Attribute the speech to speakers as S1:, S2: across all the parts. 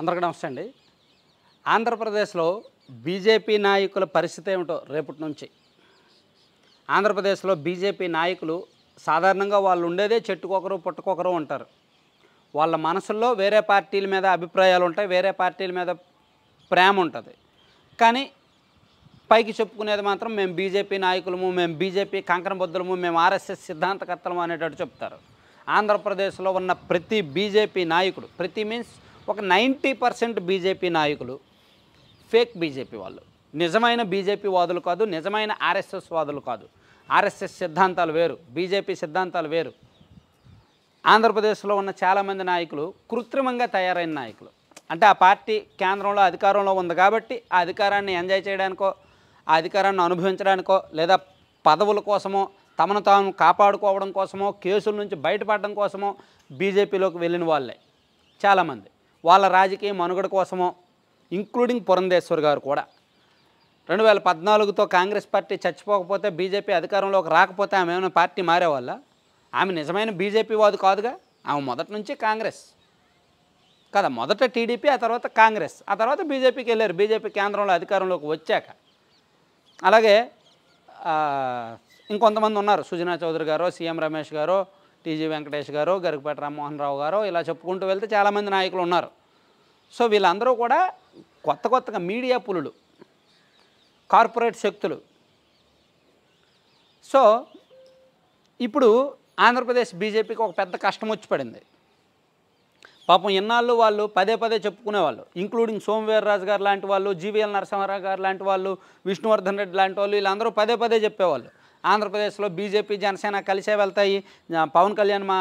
S1: అందరికీ నమస్తే అండి ఆంధ్రప్రదేశ్లో బీజేపీ నాయకుల పరిస్థితి ఏమిటో రేపటి నుంచి ఆంధ్రప్రదేశ్లో బీజేపీ నాయకులు సాధారణంగా వాళ్ళు ఉండేదే చెట్టుకొకరు పుట్టుకొకరు ఉంటారు వాళ్ళ మనసుల్లో వేరే పార్టీల మీద అభిప్రాయాలు ఉంటాయి వేరే పార్టీల మీద ప్రేమ ఉంటుంది కానీ పైకి చెప్పుకునేది మాత్రం మేము బీజేపీ నాయకులము మేము బీజేపీ బొద్దులము మేము ఆర్ఎస్ఎస్ సిద్ధాంతకర్తలము అనేటట్టు చెప్తారు ఆంధ్రప్రదేశ్లో ఉన్న ప్రతి బీజేపీ నాయకుడు ప్రతి మీన్స్ ఒక నైంటీ పర్సెంట్ బీజేపీ నాయకులు ఫేక్ బీజేపీ వాళ్ళు నిజమైన బీజేపీ వాదులు కాదు నిజమైన ఆర్ఎస్ఎస్ వాదులు కాదు ఆర్ఎస్ఎస్ సిద్ధాంతాలు వేరు బీజేపీ సిద్ధాంతాలు వేరు ఆంధ్రప్రదేశ్లో ఉన్న చాలామంది నాయకులు కృత్రిమంగా తయారైన నాయకులు అంటే ఆ పార్టీ కేంద్రంలో అధికారంలో ఉంది కాబట్టి ఆ అధికారాన్ని ఎంజాయ్ చేయడానికో ఆ అధికారాన్ని అనుభవించడానికో లేదా పదవుల కోసమో తమను తాము కాపాడుకోవడం కోసమో కేసుల నుంచి బయటపడడం కోసమో బీజేపీలోకి వెళ్ళిన వాళ్ళే చాలామంది వాళ్ళ రాజకీయ మనుగడ కోసమో ఇంక్లూడింగ్ పురంధేశ్వర్ గారు కూడా రెండు వేల పద్నాలుగుతో కాంగ్రెస్ పార్టీ చచ్చిపోకపోతే బీజేపీ అధికారంలోకి రాకపోతే ఆమె ఏమైనా పార్టీ మారేవాళ్ళ ఆమె నిజమైన బీజేపీ వాదు కాదుగా ఆమె మొదటి నుంచి కాంగ్రెస్ కదా మొదట టీడీపీ ఆ తర్వాత కాంగ్రెస్ ఆ తర్వాత బీజేపీకి వెళ్ళారు బీజేపీ కేంద్రంలో అధికారంలోకి వచ్చాక అలాగే ఇంకొంతమంది ఉన్నారు సుజనా చౌదరి గారు సీఎం రమేష్ గారు టీజీ వెంకటేష్ గారు గరికపేట రామ్మోహన్ రావు గారు ఇలా చెప్పుకుంటూ వెళ్తే చాలామంది నాయకులు ఉన్నారు సో వీళ్ళందరూ కూడా కొత్త కొత్తగా మీడియా పులులు కార్పొరేట్ శక్తులు సో ఇప్పుడు ఆంధ్రప్రదేశ్ బీజేపీకి ఒక పెద్ద కష్టం వచ్చి పడింది పాపం ఇన్నాళ్ళు వాళ్ళు పదే పదే చెప్పుకునేవాళ్ళు ఇంక్లూడింగ్ సోమవీర్రాజు గారు లాంటి వాళ్ళు జీవీఎల్ నరసింహారావు గారు లాంటి వాళ్ళు విష్ణువర్ధన్ రెడ్డి లాంటి వాళ్ళు వీళ్ళందరూ పదే పదే చెప్పేవాళ్ళు ఆంధ్రప్రదేశ్లో బీజేపీ జనసేన కలిసే వెళ్తాయి పవన్ కళ్యాణ్ మా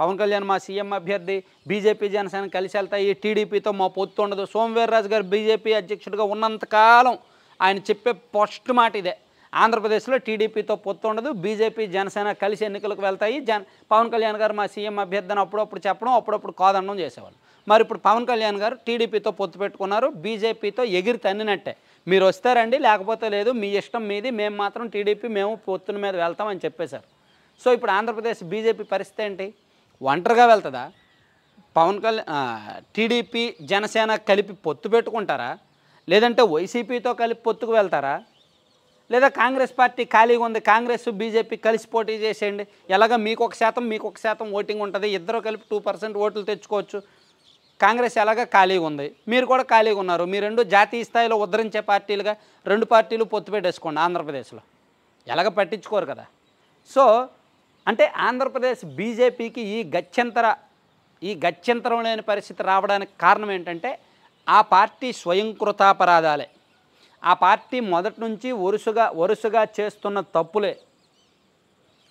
S1: పవన్ కళ్యాణ్ మా సీఎం అభ్యర్థి బీజేపీ జనసేన కలిసి వెళ్తాయి టీడీపీతో మా పొత్తు ఉండదు సోమవీర్రాజు గారు బీజేపీ అధ్యక్షుడిగా ఉన్నంతకాలం ఆయన చెప్పే ఫస్ట్ మాట ఇదే ఆంధ్రప్రదేశ్లో టీడీపీతో పొత్తు ఉండదు బీజేపీ జనసేన కలిసి ఎన్నికలకు వెళ్తాయి జన్ పవన్ కళ్యాణ్ గారు మా సీఎం అభ్యర్థిని అప్పుడప్పుడు చెప్పడం అప్పుడప్పుడు కాదనడం చేసేవాళ్ళు మరి ఇప్పుడు పవన్ కళ్యాణ్ గారు టీడీపీతో పొత్తు పెట్టుకున్నారు బీజేపీతో ఎగిరి తన్నినట్టే మీరు వస్తారండి లేకపోతే లేదు మీ ఇష్టం మీది మేము మాత్రం టీడీపీ మేము పొత్తుల మీద వెళ్తామని చెప్పేశారు సో ఇప్పుడు ఆంధ్రప్రదేశ్ బీజేపీ పరిస్థితి ఏంటి ఒంటరిగా వెళ్తుందా పవన్ కళ్యాణ్ టీడీపీ జనసేన కలిపి పొత్తు పెట్టుకుంటారా లేదంటే వైసీపీతో కలిపి పొత్తుకు వెళ్తారా లేదా కాంగ్రెస్ పార్టీ ఖాళీగా ఉంది కాంగ్రెస్ బీజేపీ కలిసి పోటీ చేసేయండి ఎలాగ మీకు ఒక శాతం మీకు ఒక శాతం ఓటింగ్ ఉంటుంది ఇద్దరు కలిపి టూ పర్సెంట్ ఓట్లు తెచ్చుకోవచ్చు కాంగ్రెస్ ఎలాగ ఖాళీగా ఉంది మీరు కూడా ఖాళీగా ఉన్నారు మీ రెండు జాతీయ స్థాయిలో ఉద్ధరించే పార్టీలుగా రెండు పార్టీలు పొత్తు పెట్టేసుకోండి ఆంధ్రప్రదేశ్లో ఎలాగ పట్టించుకోరు కదా సో అంటే ఆంధ్రప్రదేశ్ బీజేపీకి ఈ గత్యంతర ఈ గత్యంతరం లేని పరిస్థితి రావడానికి కారణం ఏంటంటే ఆ పార్టీ స్వయంకృతాపరాధాలే ఆ పార్టీ మొదటి నుంచి వరుసగా వరుసగా చేస్తున్న తప్పులే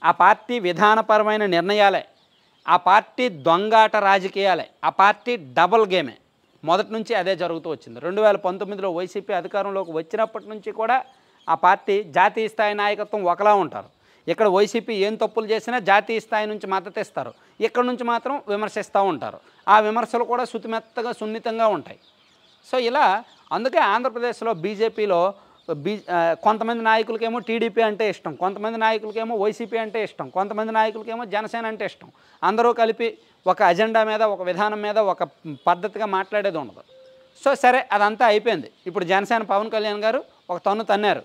S1: ఆ పార్టీ విధానపరమైన నిర్ణయాలే ఆ పార్టీ దొంగాట రాజకీయాలే ఆ పార్టీ డబుల్ గేమే మొదటి నుంచి అదే జరుగుతూ వచ్చింది రెండు వేల పంతొమ్మిదిలో వైసీపీ అధికారంలోకి వచ్చినప్పటి నుంచి కూడా ఆ పార్టీ జాతీయ స్థాయి నాయకత్వం ఒకలా ఉంటారు ఇక్కడ వైసీపీ ఏం తప్పులు చేసినా జాతీయ స్థాయి నుంచి మద్దతు ఇస్తారు ఇక్కడ నుంచి మాత్రం విమర్శిస్తూ ఉంటారు ఆ విమర్శలు కూడా శుతిమెత్తగా సున్నితంగా ఉంటాయి సో ఇలా అందుకే ఆంధ్రప్రదేశ్లో బీజేపీలో బీ కొంతమంది నాయకులకేమో టీడీపీ అంటే ఇష్టం కొంతమంది నాయకులకేమో వైసీపీ అంటే ఇష్టం కొంతమంది నాయకులకేమో జనసేన అంటే ఇష్టం అందరూ కలిపి ఒక అజెండా మీద ఒక విధానం మీద ఒక పద్ధతిగా మాట్లాడేది ఉండదు సో సరే అదంతా అయిపోయింది ఇప్పుడు జనసేన పవన్ కళ్యాణ్ గారు ఒక తన్ను తన్నారు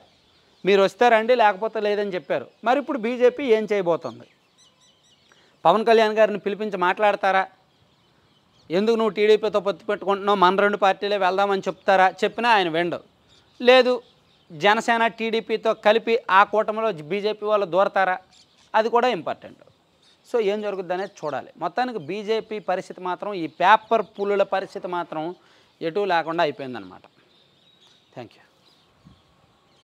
S1: మీరు వస్తారండి లేకపోతే లేదని చెప్పారు మరి ఇప్పుడు బీజేపీ ఏం చేయబోతుంది పవన్ కళ్యాణ్ గారిని పిలిపించి మాట్లాడతారా ఎందుకు నువ్వు టీడీపీతో పొత్తు పెట్టుకుంటున్నావు మన రెండు పార్టీలే వెళ్దామని చెప్తారా చెప్పినా ఆయన వెండు లేదు జనసేన టీడీపీతో కలిపి ఆ కూటమిలో బీజేపీ వాళ్ళు దూరతారా అది కూడా ఇంపార్టెంట్ సో ఏం జరుగుద్ది అనేది చూడాలి మొత్తానికి బీజేపీ పరిస్థితి మాత్రం ఈ పేపర్ పుల్లుల పరిస్థితి మాత్రం ఎటు లేకుండా అయిపోయిందనమాట థ్యాంక్ యూ